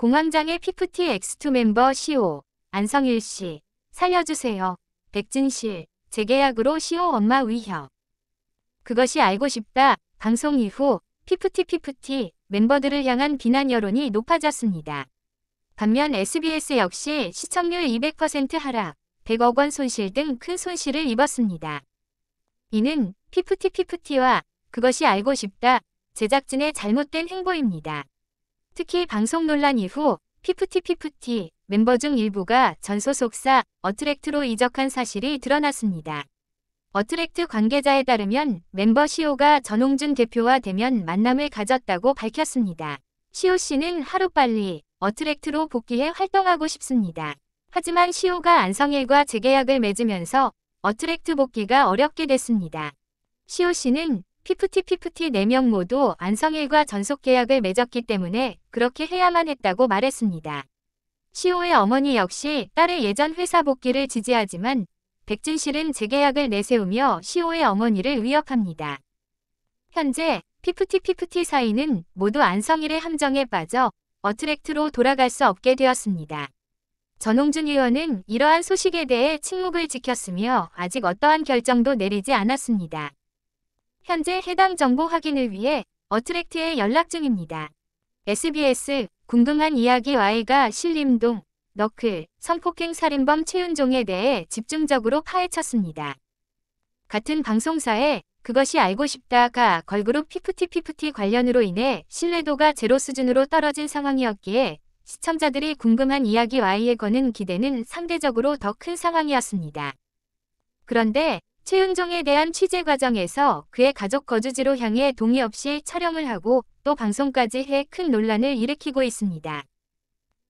공황장애 PFTX2 멤버 CO 안성일 씨 살려주세요. 백진실 재계약으로 CO 엄마 위협 그것이 알고 싶다 방송 이후 p 프 t p 프 t 멤버들을 향한 비난 여론이 높아졌습니다. 반면 SBS 역시 시청률 200% 하락, 100억 원 손실 등 큰 손실을 입었습니다. 이는 p 프 t p 프 t 와 그것이 알고 싶다 제작진의 잘못된 행보입니다. 특히 방송 논란 이후 피프티피프티 멤버 중 일부가 전 소속사 어트랙트로 이적한 사실이 드러났습니다. 어트랙트 관계자에 따르면 멤버 시오가 e 전홍준 대표와 대면 만남을 가졌다고 밝혔습니다. 시오 e 씨는 하루빨리 어트랙트로 복귀해 활동하고 싶습니다. 하지만 시오가 e 안성일과 재계약을 맺으면서 어트랙트 복귀가 어렵게 됐습니다. 시오 씨는 피프티 피프티 4명 모두 안성일과 전속계약을 맺었기 때문에 그렇게 해야만 했다고 말했습니다. 시호의 어머니 역시 딸의 예전 회사 복귀를 지지하지만 백진실은 재계약을 내세우며 시호의 어머니를 위협합니다. 현재 피프티 피프티 사이는 모두 안성일의 함정에 빠져 어트랙트로 돌아갈 수 없게 되었습니다. 전홍준 의원은 이러한 소식에 대해 침묵을 지켰으며 아직 어떠한 결정도 내리지 않았습니다. 현재 해당 정보 확인을 위해 어트랙트에 연락 중입니다. SBS 궁금한 이야기 와이가 신림동, 너클, 성폭행 살인범 최윤종에 대해 집중적으로 파헤쳤습니다. 같은 방송사에 그것이 알고 싶다가 걸그룹 피프티피프티 관련으로 인해 신뢰도가 제로 수준으로 떨어진 상황이었기에 시청자들이 궁금한 이야기 와이에 거는 기대는 상대적으로 더 큰 상황이었습니다. 그런데 최은종에 대한 취재 과정에서 그의 가족 거주지로 향해 동의 없이 촬영을 하고 또 방송까지 해 큰 논란을 일으키고 있습니다.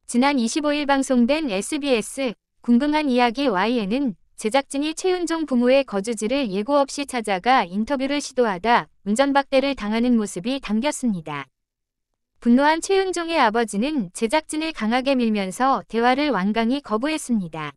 지난 25일 방송된 SBS 궁금한 이야기 Y에는 제작진이 최은종 부모의 거주지를 예고 없이 찾아가 인터뷰를 시도하다 운전박대를 당하는 모습이 담겼습니다. 분노한 최은종의 아버지는 제작진을 강하게 밀면서 대화를 완강히 거부했습니다.